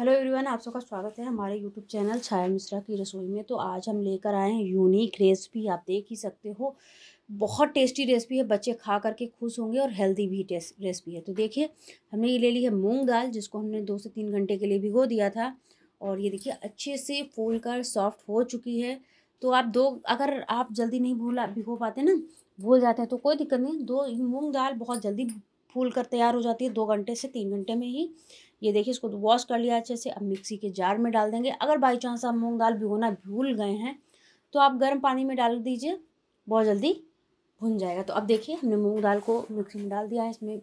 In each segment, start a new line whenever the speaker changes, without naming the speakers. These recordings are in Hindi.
हेलो एवरीवन आप सबका स्वागत है हमारे यूट्यूब चैनल छाया मिश्रा की रसोई में तो आज हम लेकर आए हैं यूनिक रेसिपी आप देख ही सकते हो बहुत टेस्टी रेसिपी है बच्चे खा करके खुश होंगे और हेल्दी भी टेस्ट रेसिपी है तो देखिए हमने ये ले ली है मूंग दाल जिसको हमने दो से तीन घंटे के लिए भिगो दिया था और ये देखिए अच्छे से फूल कर सॉफ्ट हो चुकी है तो आप दो अगर आप जल्दी नहीं भूला भिगो पाते ना भूल जाते हैं तो कोई दिक्कत नहीं दो मूँग दाल बहुत जल्दी फूल कर तैयार हो जाती है दो घंटे से तीन घंटे में ही ये देखिए इसको वॉश तो कर लिया अच्छे से अब मिक्सी के जार में डाल देंगे अगर बाई चांस आप मूँग दाल भिगोना भूल गए हैं तो आप गर्म पानी में डाल दीजिए बहुत जल्दी भुन जाएगा तो अब देखिए हमने मूँग दाल को मिक्सी में डाल दिया है इसमें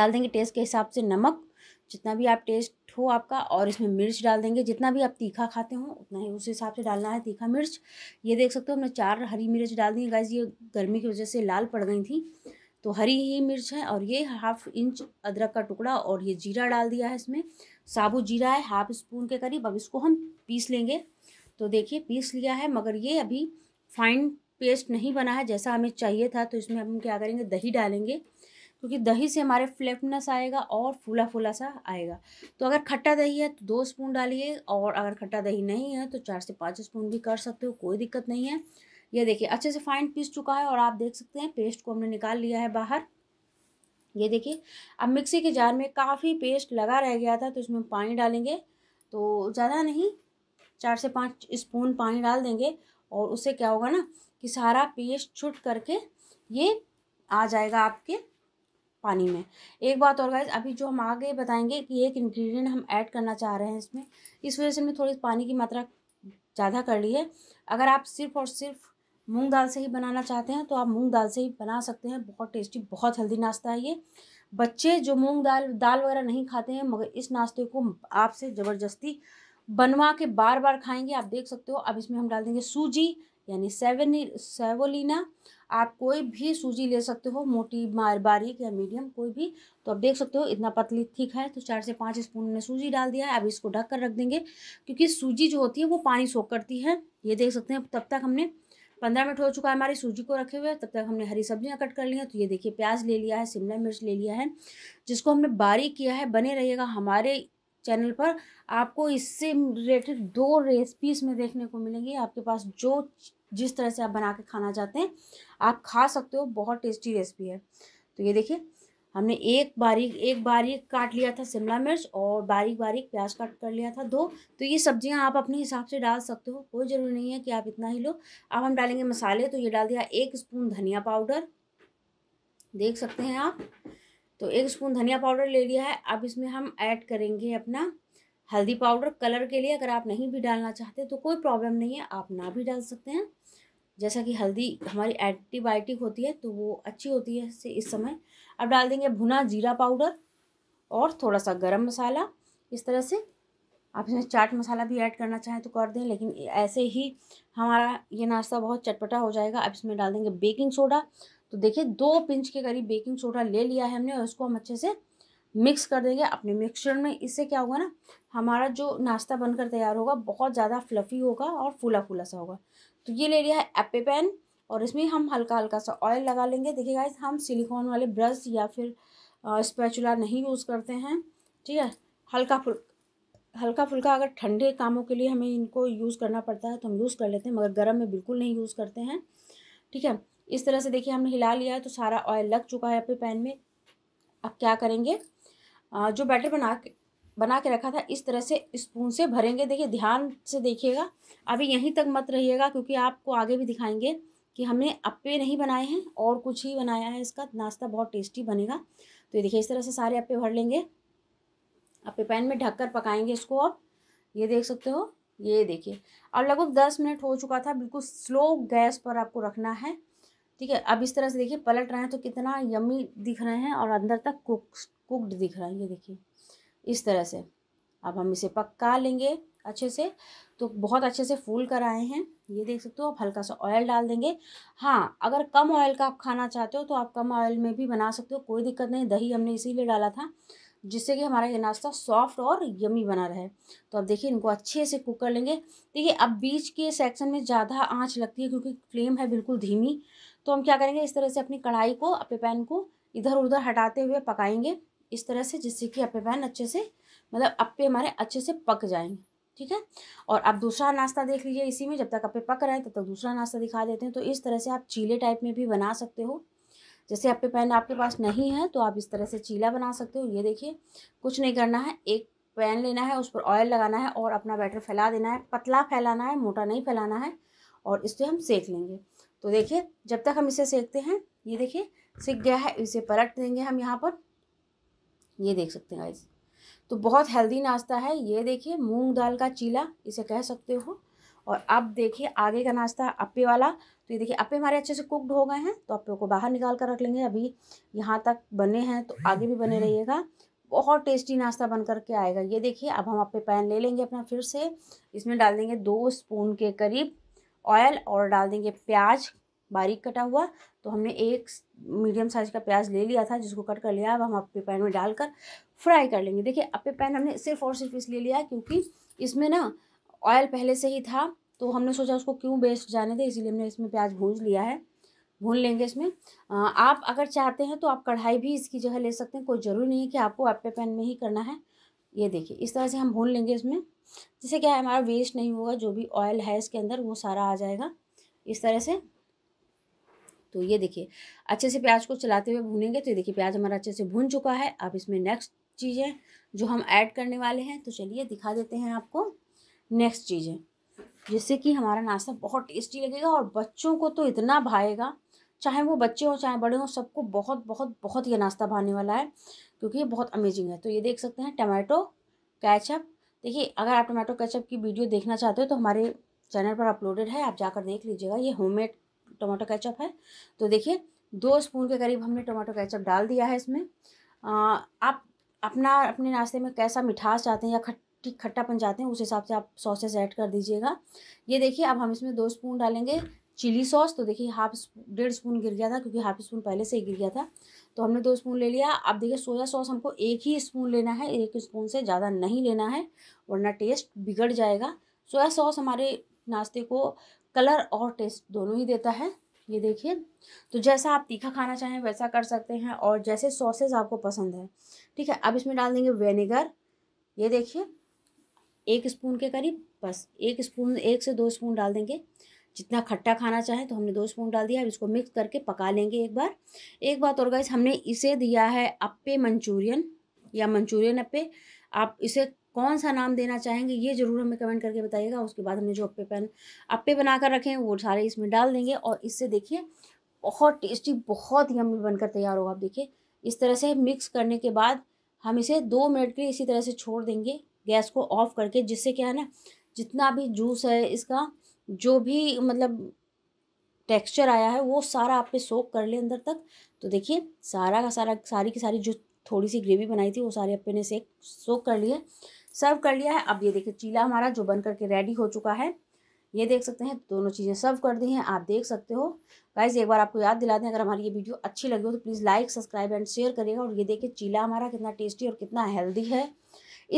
डाल देंगे टेस्ट के हिसाब से नमक जितना भी आप टेस्ट हो आपका और इसमें मिर्च डाल देंगे जितना भी आप तीखा खाते हो उतना ही उस हिसाब से डालना है तीखा मिर्च ये देख सकते हो हमने चार हरी मिर्च डाल दी गाइज ये गर्मी की वजह से लाल पड़ गई थी तो हरी ये मिर्च है और ये हाफ इंच अदरक का टुकड़ा और ये जीरा डाल दिया है इसमें साबुत जीरा है हाफ स्पून के करीब अब इसको हम पीस लेंगे तो देखिए पीस लिया है मगर ये अभी फाइन पेस्ट नहीं बना है जैसा हमें चाहिए था तो इसमें हम क्या करेंगे दही डालेंगे क्योंकि दही से हमारे फ्लेपनेस आएगा और फूला फूला सा आएगा तो अगर खट्टा दही है तो दो स्पून डालिए और अगर खट्टा दही नहीं है तो चार से पाँच स्पून भी कर सकते हो कोई दिक्कत नहीं है ये देखिए अच्छे से फाइन पीस चुका है और आप देख सकते हैं पेस्ट को हमने निकाल लिया है बाहर ये देखिए अब मिक्सी के जार में काफ़ी पेस्ट लगा रह गया था तो इसमें पानी डालेंगे तो ज़्यादा नहीं चार से पाँच स्पून पानी डाल देंगे और उससे क्या होगा ना कि सारा पेस्ट छुट करके ये आ जाएगा आपके पानी में एक बात और गाइज अभी जो हम आगे बताएंगे कि एक इंग्रेडिएंट हम ऐड करना चाह रहे हैं इसमें इस वजह से हमने थोड़ी पानी की मात्रा ज़्यादा कर ली है अगर आप सिर्फ और सिर्फ मूंग दाल से ही बनाना चाहते हैं तो आप मूंग दाल से ही बना सकते हैं बहुत टेस्टी बहुत हेल्दी नाश्ता है ये बच्चे जो मूंग दाल दाल वगैरह नहीं खाते हैं मगर इस नाश्ते को आपसे ज़बरदस्ती बनवा के बार बार खाएंगे आप देख सकते हो अब इसमें हम डाल देंगे सूजी यानी सेवन सेवोलिना आप कोई भी सूजी ले सकते हो मोटी बारीक या मीडियम कोई भी तो आप देख सकते हो इतना पतली ठीक है तो चार से पाँच स्पून ने सूजी डाल दिया है अब इसको ढक कर रख देंगे क्योंकि सूजी जो होती है वो पानी सोख करती है ये देख सकते हैं तब तक हमने पंद्रह मिनट हो चुका है हमारी सूजी को रखे हुए तब तक हमने हरी सब्जियाँ कट कर ली हैं तो ये देखिए प्याज ले लिया है शिमला मिर्च ले लिया है जिसको हमने बारीक किया है बने रहिएगा हमारे चैनल पर आपको इससे रिलेटेड दो रेसिपीज में देखने को मिलेंगी आपके पास जो जिस तरह से आप बना के खाना चाहते हैं आप खा सकते हो बहुत टेस्टी रेसिपी है तो ये देखिए हमने एक बारीक एक बारीक काट लिया था शिमला मिर्च और बारीक बारीक प्याज काट कर लिया था दो तो ये सब्जियां आप अपने हिसाब से डाल सकते हो कोई ज़रूरी नहीं है कि आप इतना ही लो अब हम डालेंगे मसाले तो ये डाल दिया एक स्पून धनिया पाउडर देख सकते हैं आप तो एक स्पून धनिया पाउडर ले लिया है अब इसमें हम ऐड करेंगे अपना हल्दी पाउडर कलर के लिए अगर आप नहीं भी डालना चाहते तो कोई प्रॉब्लम नहीं है आप ना भी डाल सकते हैं जैसा कि हल्दी हमारी एंटीबायोटिक होती है तो वो अच्छी होती है इस समय अब डाल देंगे भुना जीरा पाउडर और थोड़ा सा गरम मसाला इस तरह से आप इसमें चाट मसाला भी ऐड करना चाहें तो कर दें लेकिन ऐसे ही हमारा ये नाश्ता बहुत चटपटा हो जाएगा अब इसमें डाल देंगे बेकिंग सोडा तो देखिए दो पिंच के करीब बेकिंग सोडा ले लिया है हमने और उसको हम अच्छे से मिक्स कर देंगे अपने मिक्सचर में इससे क्या होगा ना हमारा जो नाश्ता बनकर तैयार होगा बहुत ज़्यादा फ्लफ़ी होगा और फूला फूला सा होगा तो ये ले लिया है एप्पे पैन और इसमें हम हल्का हल्का सा ऑयल लगा लेंगे देखिए गाइस हम सिलिकॉन वाले ब्रश या फिर स्पैचुला नहीं यूज़ करते हैं ठीक है हल्का फुल हल्का फुल्का अगर ठंडे कामों के लिए हमें इनको यूज़ करना पड़ता है तो हम यूज़ कर लेते हैं मगर गर्म में बिल्कुल नहीं यूज़ करते हैं ठीक है इस तरह से देखिए हमने हिला लिया है तो सारा ऑयल लग चुका है अपने पैन में अब क्या करेंगे जो बैटर बना के बना के रखा था इस तरह से स्पून से भरेंगे देखिए ध्यान से देखिएगा अभी यहीं तक मत रहिएगा क्योंकि आपको आगे भी दिखाएंगे कि हमने अप्पे नहीं बनाए हैं और कुछ ही बनाया है इसका नाश्ता बहुत टेस्टी बनेगा तो ये देखिए इस तरह से सारे अप्पे भर लेंगे अप्पे पैन में ढककर पकाएंगे इसको आप ये देख सकते हो ये देखिए अब लगभग दस मिनट हो चुका था बिल्कुल स्लो गैस पर आपको रखना है ठीक है अब इस तरह से देखिए पलट रहे हैं तो कितना यमी दिख रहे हैं और अंदर तक कुक कुकड दिख रहा है ये देखिए इस तरह से अब हम इसे पका लेंगे अच्छे से तो बहुत अच्छे से फूल कर आए हैं ये देख सकते हो आप हल्का सा ऑयल डाल देंगे हाँ अगर कम ऑयल का आप खाना चाहते हो तो आप कम ऑयल में भी बना सकते हो कोई दिक्कत नहीं दही हमने इसीलिए डाला था जिससे कि हमारा ये नाश्ता सॉफ्ट और यमी बना रहे तो अब देखिए इनको अच्छे से कुक कर लेंगे देखिए अब बीच के सेक्शन में ज़्यादा आँच लगती है क्योंकि फ्लेम है बिल्कुल धीमी तो हम क्या करेंगे इस तरह से अपनी कढ़ाई को अपने पैन को इधर उधर हटाते हुए पकाएंगे इस तरह से जिससे कि अपने पैन अच्छे से मतलब अप्पे हमारे अच्छे से पक जाएंगे ठीक है और आप दूसरा नाश्ता देख लीजिए इसी में जब तक अप्पे पक रहे हैं तब तक दूसरा नाश्ता दिखा देते हैं तो इस तरह से आप चीले टाइप में भी बना सकते हो जैसे अप्पे पैन आपके पास नहीं है तो आप इस तरह से चीला बना सकते हो ये देखिए कुछ नहीं करना है एक पैन लेना है उस पर ऑयल लगाना है और अपना बैटर फैला देना है पतला फैलाना है मोटा नहीं फैलाना है और इस पर हम सेक लेंगे तो देखिए जब तक हम इसे सेकते हैं ये देखिए सीख गया है इसे पलट देंगे हम यहाँ पर ये देख सकते हैं गाइज तो बहुत हेल्दी नाश्ता है ये देखिए मूंग दाल का चीला इसे कह सकते हो और अब देखिए आगे का नाश्ता अप्पे वाला तो ये देखिए अप्पे हमारे अच्छे से कुकड हो गए हैं तो अप्पे को बाहर निकाल कर रख लेंगे अभी यहाँ तक बने हैं तो आगे भी बने रहिएगा बहुत टेस्टी नाश्ता बन करके आएगा ये देखिए अब हम अप्पे पैन ले लेंगे अपना फिर से इसमें डाल देंगे दो स्पून के करीब ऑयल और डाल देंगे प्याज बारीक कटा हुआ तो हमने एक मीडियम साइज़ का प्याज ले लिया था जिसको कट कर लिया अब हम आपके पैन में डालकर फ्राई कर लेंगे देखिए अपे पैन हमने सिर्फ और सिर्फ इसलिए लिया क्योंकि इसमें ना ऑयल पहले से ही था तो हमने सोचा उसको क्यों वेस्ट जाने दें इसीलिए हमने इसमें प्याज भूज लिया है भून लेंगे इसमें आप अगर चाहते हैं तो आप कढ़ाई भी इसकी जगह ले सकते हैं कोई ज़रूरी नहीं है कि आपको अपे पैन में ही करना है ये देखिए इस तरह से हम भून लेंगे इसमें जिससे क्या है हमारा वेस्ट नहीं होगा जो भी ऑयल है इसके अंदर वो सारा आ जाएगा इस तरह से तो ये देखिए अच्छे से प्याज को चलाते हुए भूनेंगे तो ये देखिए प्याज हमारा अच्छे से भून चुका है अब इसमें नेक्स्ट चीज़ें जो हम ऐड करने वाले हैं तो चलिए दिखा देते हैं आपको नेक्स्ट चीज़ें जिससे कि हमारा नाश्ता बहुत टेस्टी लगेगा और बच्चों को तो इतना भाएगा चाहे वो बच्चे हों चाहे बड़े हों सबको बहुत बहुत बहुत ये नाश्ता भाने वाला है क्योंकि ये बहुत अमेजिंग है तो ये देख सकते हैं टमाटो कैचअप देखिए अगर आप टमाटो कैचअप की वीडियो देखना चाहते हो तो हमारे चैनल पर अपलोडेड है आप जाकर देख लीजिएगा ये होममेड टमाटो कैचअप है तो देखिए दो स्पून के करीब हमने टमाटो कैचअप डाल दिया है इसमें आप अपना अपने नाश्ते में कैसा मिठास चाहते हैं या खट्टी खट्टापन चाहते हैं उस हिसाब से आप सॉसेस ऐड कर दीजिएगा ये देखिए अब हम इसमें दो स्पून डालेंगे चिली सॉस तो देखिए हाफ डेढ़ स्पून गिर गया था क्योंकि हाफ स्पून पहले से ही गिर गया था तो हमने दो स्पून ले लिया अब देखिए सोया सॉस हमको एक ही स्पून लेना है एक स्पून से ज़्यादा नहीं लेना है वरना टेस्ट बिगड़ जाएगा सोया सॉस हमारे नाश्ते को कलर और टेस्ट दोनों ही देता है ये देखिए तो जैसा आप तीखा खाना चाहें वैसा कर सकते हैं और जैसे सॉसेज आपको पसंद है ठीक है अब इसमें डाल देंगे वेनेगर ये देखिए एक स्पून के करीब बस एक स्पून एक से दो स्पून डाल देंगे जितना खट्टा खाना चाहें तो हमने दो स्पून डाल दिया अब इसको मिक्स करके पका लेंगे एक बार एक बात और गाइस हमने इसे दिया है अप्पे मंचूरियन या मंचूरियन अप्पे आप इसे कौन सा नाम देना चाहेंगे ये ज़रूर हमें कमेंट करके बताइएगा उसके बाद हमने जो अप्पे पैन अप्पे बना कर रखे हैं वो सारे इसमें डाल देंगे और इससे देखिए बहुत टेस्टी बहुत ही हमें बनकर तैयार होगा आप देखिए इस तरह से मिक्स करने के बाद हम इसे दो मिनट के लिए इसी तरह से छोड़ देंगे गैस को ऑफ करके जिससे क्या है ना जितना भी जूस है इसका जो भी मतलब टेक्सचर आया है वो सारा आप पे सोख कर ले अंदर तक तो देखिए सारा का सारा सारी की सारी जो थोड़ी सी ग्रेवी बनाई थी वो सारे अपने ने सेक सोक कर लिए सर्व कर लिया है अब ये देखिए चीला हमारा जो बन करके रेडी हो चुका है ये देख सकते हैं दोनों चीज़ें सर्व कर दी हैं आप देख सकते हो गाइज एक बार आपको याद दिला दें अगर हमारी ये वीडियो अच्छी लगी हो तो please like subscribe and share करिएगा और ये देखिए चीला हमारा कितना टेस्टी और कितना हेल्दी है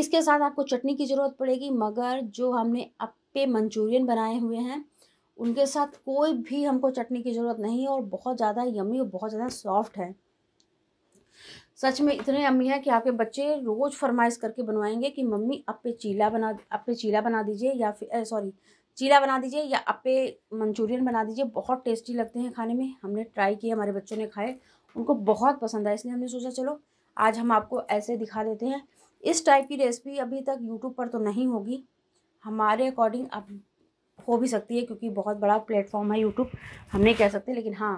इसके साथ आपको चटनी की ज़रूरत पड़ेगी मगर जो हमने अपे मंचूरियन बनाए हुए हैं उनके साथ कोई भी हमको चटनी की ज़रूरत नहीं है और बहुत ज़्यादा यमी और बहुत ज़्यादा सॉफ्ट है सच में इतने अम्मी हैं कि आपके बच्चे रोज़ फरमाइश करके बनवाएंगे कि मम्मी आप पे चीला बना आप पे चीला बना दीजिए या फिर सॉरी चीला बना दीजिए या आप पे मंचूरियन बना दीजिए बहुत टेस्टी लगते हैं खाने में हमने ट्राई किया हमारे बच्चों ने खाए उनको बहुत पसंद आया इसलिए हमने सोचा चलो आज हम आपको ऐसे दिखा देते हैं इस टाइप की रेसिपी अभी तक यूट्यूब पर तो नहीं होगी हमारे अकॉर्डिंग अब हो भी सकती है क्योंकि बहुत बड़ा प्लेटफॉर्म है यूट्यूब हम नहीं कह सकते लेकिन हाँ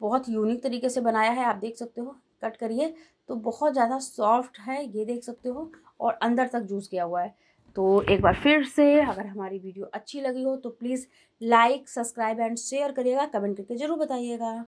बहुत यूनिक तरीके से बनाया है आप देख सकते हो कट करिए तो बहुत ज़्यादा सॉफ्ट है ये देख सकते हो और अंदर तक जूस गया हुआ है तो एक बार फिर से अगर हमारी वीडियो अच्छी लगी हो तो please like subscribe and share करिएगा कमेंट करके ज़रूर बताइएगा